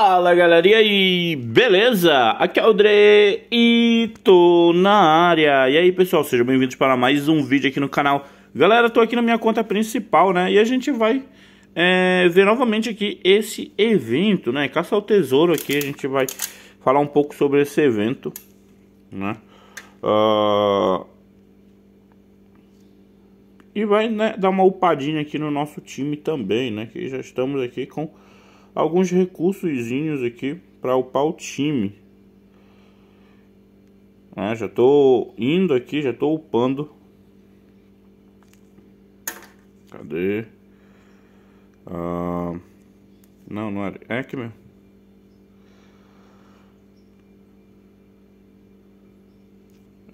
Fala galera, e aí, beleza? Aqui é o Dre e tô na área. E aí pessoal, sejam bem-vindos para mais um vídeo aqui no canal. Galera, tô aqui na minha conta principal, né? E a gente vai é, ver novamente aqui esse evento, né? Caça ao Tesouro aqui, a gente vai falar um pouco sobre esse evento, né? Uh... E vai né, dar uma upadinha aqui no nosso time também, né? Que já estamos aqui com alguns recursos aqui para upar o time. É, já estou indo aqui, já estou upando. Cadê? Ah, não, não era. É aqui mesmo.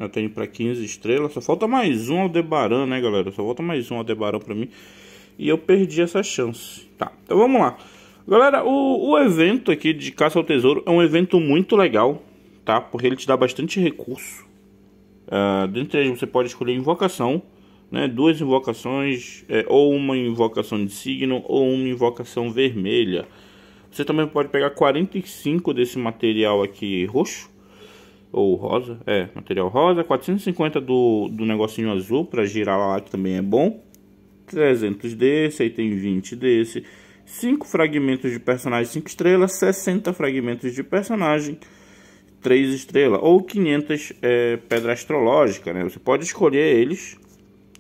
Eu tenho para 15 estrelas. Só falta mais um Aldebaran, né, galera? Só falta mais um Aldebaran para mim. E eu perdi essa chance. Tá, então vamos lá. Galera, o, o evento aqui de Caça ao Tesouro é um evento muito legal, tá? Porque ele te dá bastante recurso. Uh, dentre eles você pode escolher invocação, né? Duas invocações, é, ou uma invocação de signo, ou uma invocação vermelha. Você também pode pegar 45 desse material aqui roxo, ou rosa, é, material rosa. 450 do, do negocinho azul, para girar lá, que também é bom. 300 desse, aí tem 20 desse... 5 fragmentos de personagem 5 estrelas, 60 fragmentos de personagem 3 estrelas ou 500 é, pedra astrológica, né? Você pode escolher eles,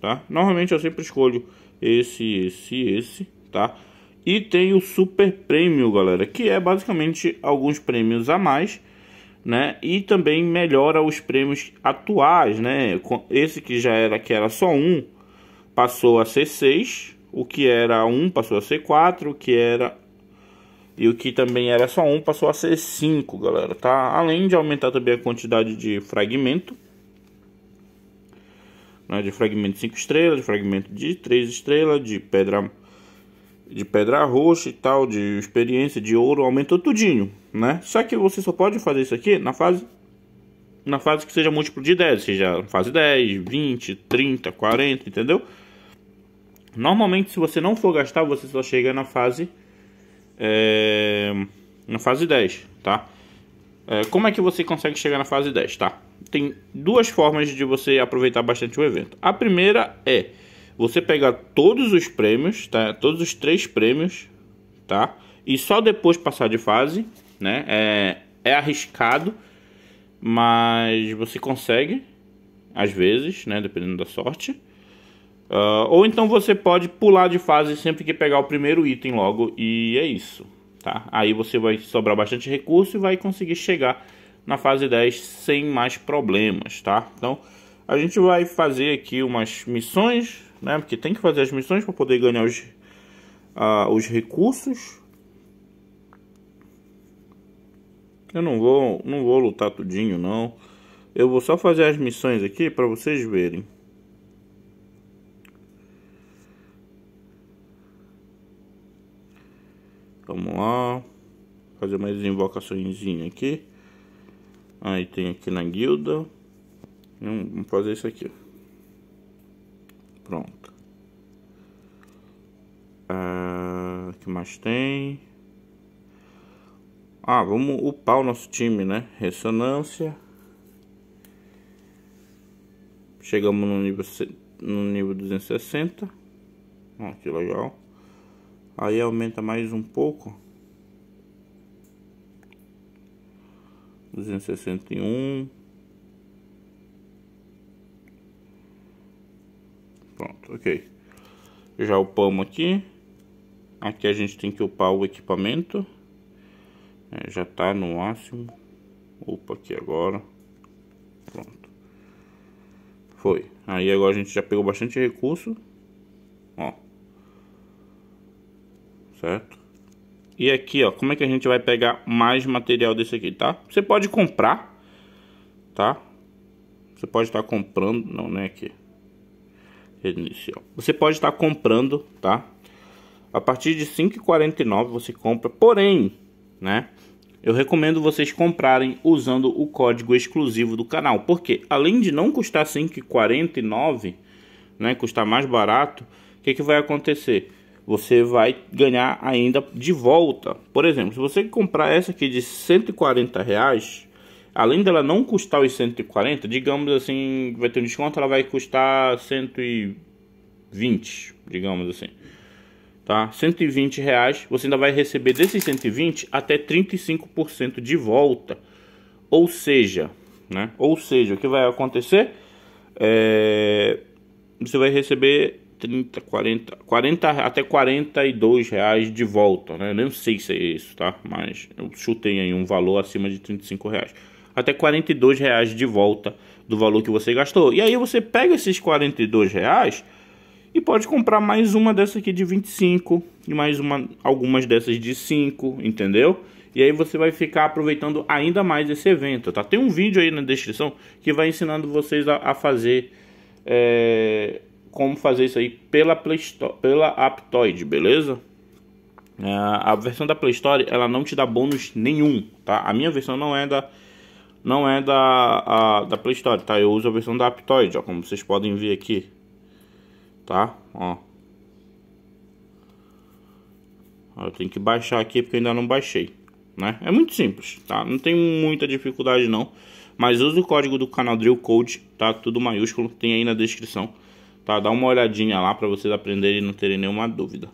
tá? Normalmente eu sempre escolho esse, esse, esse, tá? E tem o super prêmio, galera, que é basicamente alguns prêmios a mais, né? E também melhora os prêmios atuais, né? Esse que já era que era só um, passou a ser 6, o que era 1 passou a ser 4, o que era e o que também era só 1 passou a ser 5, galera, tá? Além de aumentar também a quantidade de fragmento, né, de fragmento 5 estrelas, de fragmento de 3 estrelas, de pedra de pedra roxa e tal, de experiência, de ouro, aumentou tudinho, né? Só que você só pode fazer isso aqui na fase na fase que seja múltiplo de 10, seja fase 10, 20, 30, 40, entendeu? Normalmente, se você não for gastar, você só chega na fase é, na fase 10, tá? É, como é que você consegue chegar na fase 10, tá? Tem duas formas de você aproveitar bastante o evento. A primeira é você pegar todos os prêmios, tá? Todos os três prêmios, tá? E só depois passar de fase, né? É, é arriscado, mas você consegue, às vezes, né? Dependendo da sorte. Uh, ou então você pode pular de fase sempre que pegar o primeiro item logo e é isso, tá? Aí você vai sobrar bastante recurso e vai conseguir chegar na fase 10 sem mais problemas, tá? Então a gente vai fazer aqui umas missões, né? Porque tem que fazer as missões para poder ganhar os, uh, os recursos. Eu não vou, não vou lutar tudinho não. Eu vou só fazer as missões aqui para vocês verem. Vamos lá. Fazer mais invocações aqui. Aí tem aqui na guilda. Vamos fazer isso aqui. Pronto. Ah, que mais tem? Ah, vamos upar o nosso time, né? Ressonância. Chegamos no nível, no nível 260. Ah, que legal. Aí aumenta mais um pouco. 261. Pronto, ok. Já upamos aqui. Aqui a gente tem que upar o equipamento. É, já está no máximo. Upa aqui agora. Pronto. Foi. Aí agora a gente já pegou bastante recurso. Ó certo? E aqui, ó, como é que a gente vai pegar mais material desse aqui, tá? Você pode comprar, tá? Você pode estar tá comprando, não, né, aqui. inicial. Você pode estar tá comprando, tá? A partir de 5,49 você compra, porém, né? Eu recomendo vocês comprarem usando o código exclusivo do canal, porque além de não custar 5,49, né, custar mais barato, o que, que vai acontecer? você vai ganhar ainda de volta. Por exemplo, se você comprar essa aqui de 140 reais, além dela não custar os 140, digamos assim, vai ter um desconto, ela vai custar 120, digamos assim. Tá? 120 reais, você ainda vai receber desses 120 até 35% de volta. Ou seja, né? Ou seja, o que vai acontecer? É... Você vai receber 30, 40, 40 até 42 reais de volta, né? Eu nem sei se é isso, tá? Mas eu chutei aí um valor acima de 35 reais. Até 42 reais de volta do valor que você gastou. E aí você pega esses 42 reais e pode comprar mais uma dessa aqui de 25 e mais uma, algumas dessas de 5, entendeu? E aí você vai ficar aproveitando ainda mais esse evento, tá? Tem um vídeo aí na descrição que vai ensinando vocês a, a fazer... É como fazer isso aí pela, Play Store, pela Aptoid, beleza? É, a versão da Play Store ela não te dá bônus nenhum, tá? A minha versão não é da não é da a, da Play Store, tá? Eu uso a versão da Aptoid, ó, como vocês podem ver aqui, tá? Ó. eu tenho que baixar aqui porque ainda não baixei, né? É muito simples, tá? Não tem muita dificuldade não. Mas use o código do canal Drill Code, tá? Tudo maiúsculo, tem aí na descrição Tá? Dá uma olhadinha lá para vocês aprenderem e não terem nenhuma dúvida.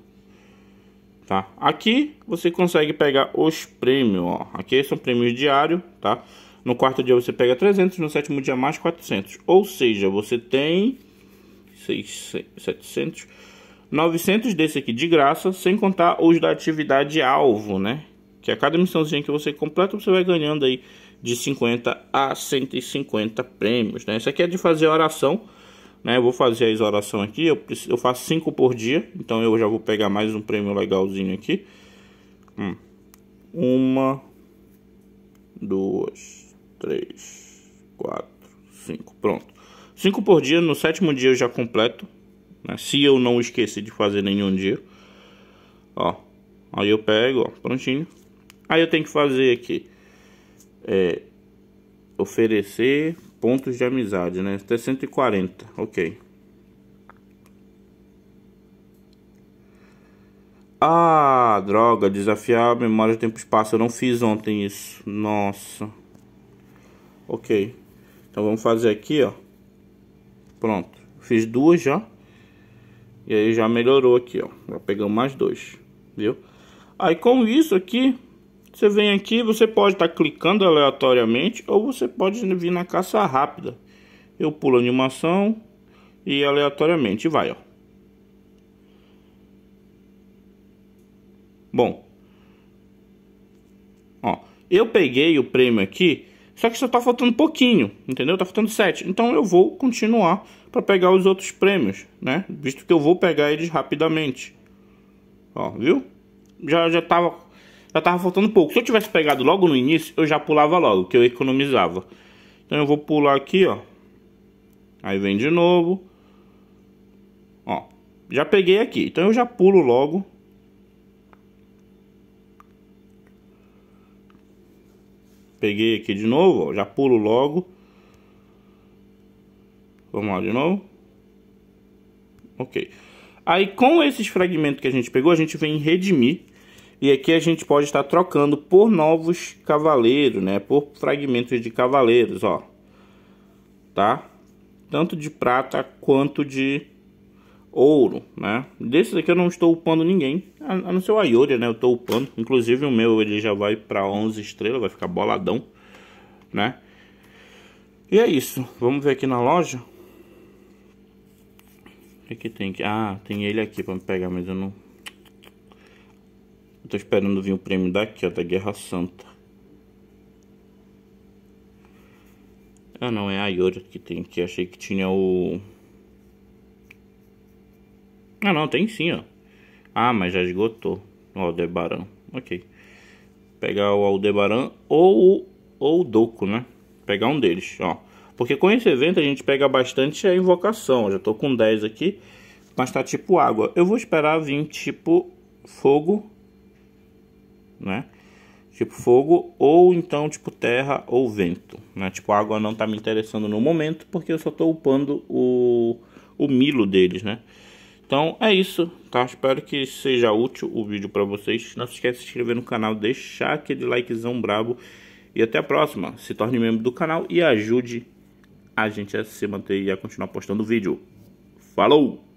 Tá? Aqui você consegue pegar os prêmios, ó. Aqui são prêmios diários, tá? No quarto dia você pega 300, no sétimo dia mais 400. Ou seja, você tem 600, 700, 900 desse aqui de graça, sem contar os da atividade alvo, né? Que a cada missãozinha que você completa, você vai ganhando aí de 50 a 150 prêmios, né? Isso aqui é de fazer oração né? Eu vou fazer a exoração aqui, eu, preciso, eu faço 5 por dia, então eu já vou pegar mais um prêmio legalzinho aqui. Hum. Uma, duas, três, quatro, cinco, pronto. Cinco por dia, no sétimo dia eu já completo, né? se eu não esquecer de fazer nenhum dia. Ó, aí eu pego, ó, prontinho. Aí eu tenho que fazer aqui, é, oferecer Pontos de amizade, né? Até 140, ok. Ah, droga, desafiar a memória do tempo-espaço. Eu não fiz ontem isso. Nossa. Ok. Então vamos fazer aqui, ó. Pronto. Fiz duas já. E aí já melhorou aqui, ó. Já pegamos mais dois. Viu? Aí com isso aqui, você vem aqui, você pode estar tá clicando aleatoriamente ou você pode vir na caça rápida. Eu pulo a animação e aleatoriamente vai, ó. Bom. Ó, eu peguei o prêmio aqui, só que só tá faltando pouquinho, entendeu? Tá faltando 7. Então eu vou continuar para pegar os outros prêmios, né? Visto que eu vou pegar eles rapidamente. Ó, viu? Já já tava já tava faltando pouco. Se eu tivesse pegado logo no início, eu já pulava logo, que eu economizava. Então eu vou pular aqui, ó. Aí vem de novo. Ó, já peguei aqui. Então eu já pulo logo. Peguei aqui de novo, ó, já pulo logo. Vamos lá de novo. Ok. Aí com esses fragmentos que a gente pegou, a gente vem redimir e aqui a gente pode estar trocando por novos cavaleiros, né? Por fragmentos de cavaleiros, ó. Tá? Tanto de prata quanto de ouro, né? Desses aqui eu não estou upando ninguém, a não ser o Ayori, né? Eu estou upando. Inclusive o meu ele já vai para 11 estrelas, vai ficar boladão, né? E é isso. Vamos ver aqui na loja. O que, que tem aqui? Ah, tem ele aqui para me pegar, mas eu não tô esperando vir o prêmio daqui, ó, da Guerra Santa. Ah, não, é a Iora que tem aqui. Achei que tinha o... Ah, não, tem sim, ó. Ah, mas já esgotou. O Aldebaran, ok. Pegar o Aldebaran ou, ou o Doku, né? Pegar um deles, ó. Porque com esse evento a gente pega bastante a invocação. Eu já tô com 10 aqui, mas tá tipo água. Eu vou esperar vir tipo fogo né? Tipo fogo, ou então tipo terra ou vento, né? Tipo água não tá me interessando no momento, porque eu só tô upando o, o milo deles, né? Então é isso, tá? Espero que seja útil o vídeo para vocês. Não se esqueça de se inscrever no canal, deixar aquele likezão brabo. E até a próxima. Se torne membro do canal e ajude a gente a se manter e a continuar postando vídeo. Falou!